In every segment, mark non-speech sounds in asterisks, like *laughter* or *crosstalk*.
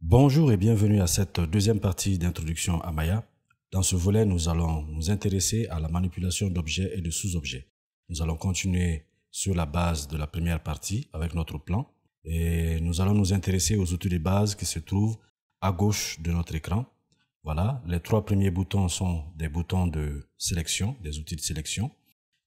Bonjour et bienvenue à cette deuxième partie d'introduction à Maya. Dans ce volet, nous allons nous intéresser à la manipulation d'objets et de sous-objets. Nous allons continuer sur la base de la première partie avec notre plan et nous allons nous intéresser aux outils de base qui se trouvent à gauche de notre écran. Voilà, les trois premiers boutons sont des boutons de sélection, des outils de sélection.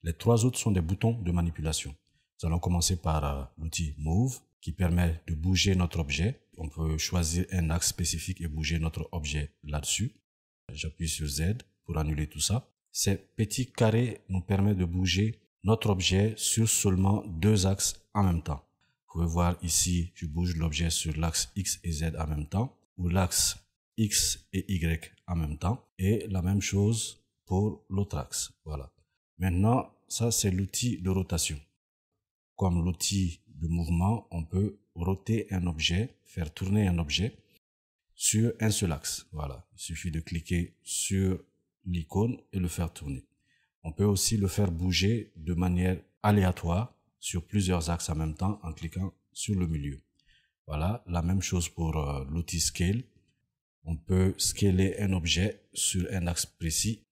Les trois autres sont des boutons de manipulation. Nous allons commencer par euh, l'outil Move qui permet de bouger notre objet on peut choisir un axe spécifique et bouger notre objet là-dessus. J'appuie sur Z pour annuler tout ça. Ces petits carrés nous permettent de bouger notre objet sur seulement deux axes en même temps. Vous pouvez voir ici, je bouge l'objet sur l'axe X et Z en même temps, ou l'axe X et Y en même temps, et la même chose pour l'autre axe. Voilà. Maintenant, ça c'est l'outil de rotation. Comme l'outil mouvement, on peut roter un objet, faire tourner un objet sur un seul axe. Voilà, il suffit de cliquer sur l'icône et le faire tourner. On peut aussi le faire bouger de manière aléatoire sur plusieurs axes en même temps en cliquant sur le milieu. Voilà, la même chose pour euh, l'outil Scale. On peut scaler un objet sur un axe précis.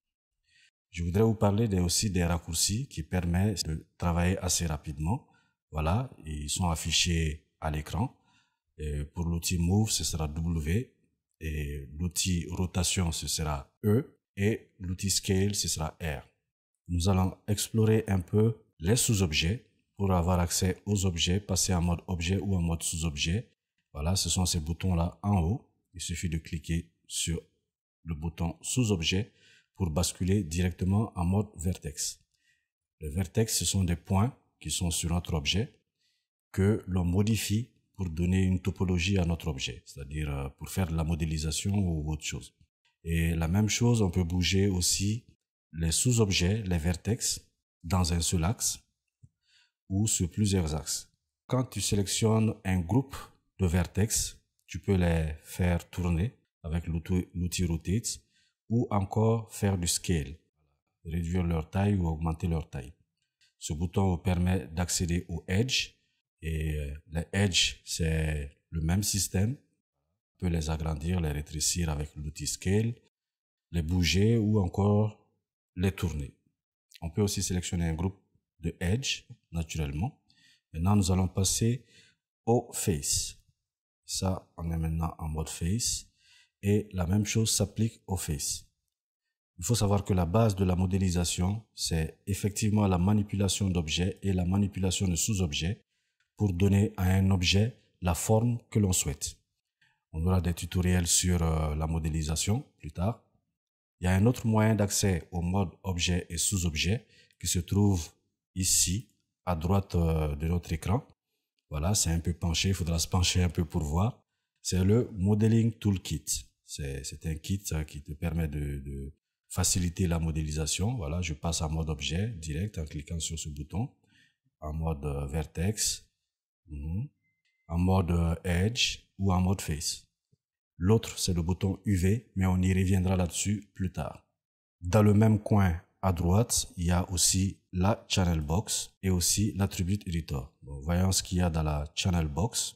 Je voudrais vous parler aussi des raccourcis qui permettent de travailler assez rapidement. Voilà, ils sont affichés à l'écran. Pour l'outil Move, ce sera W. Et l'outil Rotation, ce sera E. Et l'outil Scale, ce sera R. Nous allons explorer un peu les sous-objets pour avoir accès aux objets, passer en mode objet ou en mode sous-objet. Voilà, ce sont ces boutons-là en haut. Il suffit de cliquer sur le bouton sous-objet pour basculer directement en mode vertex. Le vertex, ce sont des points qui sont sur notre objet, que l'on modifie pour donner une topologie à notre objet, c'est-à-dire euh, pour faire de la modélisation ou autre chose. Et la même chose, on peut bouger aussi les sous-objets, les vertex, dans un seul axe ou sur plusieurs axes. Quand tu sélectionnes un groupe de vertex, tu peux les faire tourner avec l'outil Rotate ou encore faire du scale, réduire leur taille ou augmenter leur taille. Ce bouton vous permet d'accéder au Edge. Et euh, les Edge, c'est le même système. On peut les agrandir, les rétrécir avec l'outil Scale, les bouger ou encore les tourner. On peut aussi sélectionner un groupe de Edge, naturellement. Maintenant, nous allons passer au Face. Ça, on est maintenant en mode Face. Et la même chose s'applique au Face. Il faut savoir que la base de la modélisation, c'est effectivement la manipulation d'objets et la manipulation de sous-objets pour donner à un objet la forme que l'on souhaite. On aura des tutoriels sur euh, la modélisation plus tard. Il y a un autre moyen d'accès au mode objet et sous-objet qui se trouve ici à droite euh, de notre écran. Voilà, c'est un peu penché, il faudra se pencher un peu pour voir. C'est le Modeling Toolkit. C'est un kit euh, qui te permet de faciliter la modélisation. Voilà, je passe en mode objet direct en cliquant sur ce bouton, en mode euh, vertex, mhm. en mode euh, edge ou en mode face. L'autre, c'est le bouton UV, mais on y reviendra là-dessus plus tard. Dans le même coin à droite, il y a aussi la channel box et aussi l'attribute editor. voyons ce qu'il y a dans la channel box.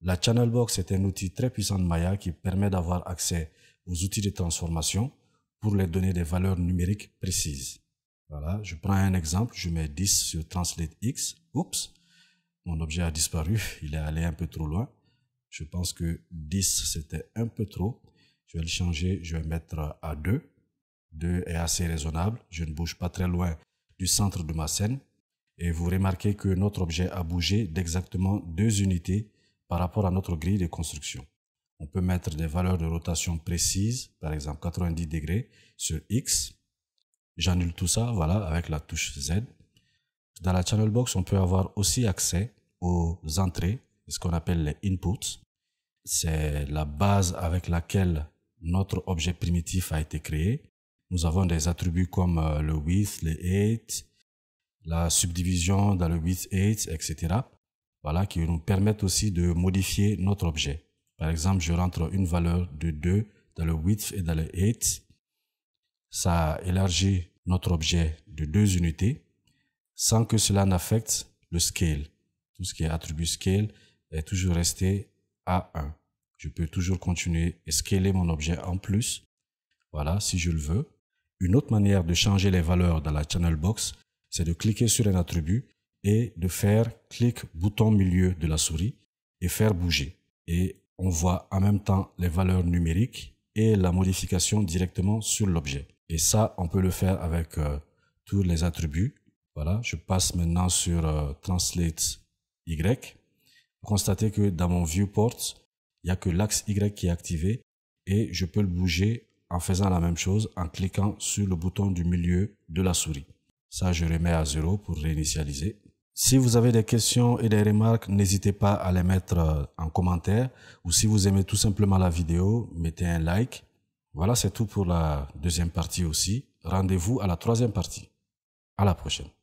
La channel box est un outil très puissant de Maya qui permet d'avoir accès aux outils de transformation pour les donner des valeurs numériques précises. Voilà, je prends un exemple, je mets 10 sur Translate X. Oups, mon objet a disparu, *laughs* il est allé un peu trop loin. Je pense que 10, c'était un peu trop. Je vais le changer, je vais mettre à 2. 2 est assez raisonnable, je ne bouge pas très loin du centre de ma scène. Et vous remarquez que notre objet a bougé d'exactement deux unités par rapport à notre grille de construction. On peut mettre des valeurs de rotation précises, par exemple 90 degrés sur X. J'annule tout ça, voilà, avec la touche Z. Dans la channel box, on peut avoir aussi accès aux entrées, ce qu'on appelle les inputs. C'est la base avec laquelle notre objet primitif a été créé. Nous avons des attributs comme euh, le width, le height, la subdivision dans le width, height, etc. Voilà, qui nous permettent aussi de modifier notre objet. Par exemple, je rentre une valeur de 2 dans le width et dans le height. Ça élargit notre objet de deux unités sans que cela n'affecte le scale. Tout ce qui est attribut scale est toujours resté à 1. Je peux toujours continuer et scaler mon objet en plus. Voilà, si je le veux. Une autre manière de changer les valeurs dans la channel box, c'est de cliquer sur un attribut et de faire clic bouton milieu de la souris et faire bouger. Et on voit en même temps les valeurs numériques et la modification directement sur l'objet. Et ça, on peut le faire avec euh, tous les attributs. Voilà, je passe maintenant sur euh, Translate Y. Vous constatez que dans mon viewport, il n'y a que l'axe Y qui est activé et je peux le bouger en faisant la même chose en cliquant sur le bouton du milieu de la souris. Ça, je remets à zéro pour réinitialiser. Si vous avez des questions et des remarques, n'hésitez pas à les mettre euh, en commentaire. Ou si vous aimez tout simplement la vidéo, mettez un like. Voilà, c'est tout pour la deuxième partie aussi. Rendez-vous à la troisième partie. À la prochaine.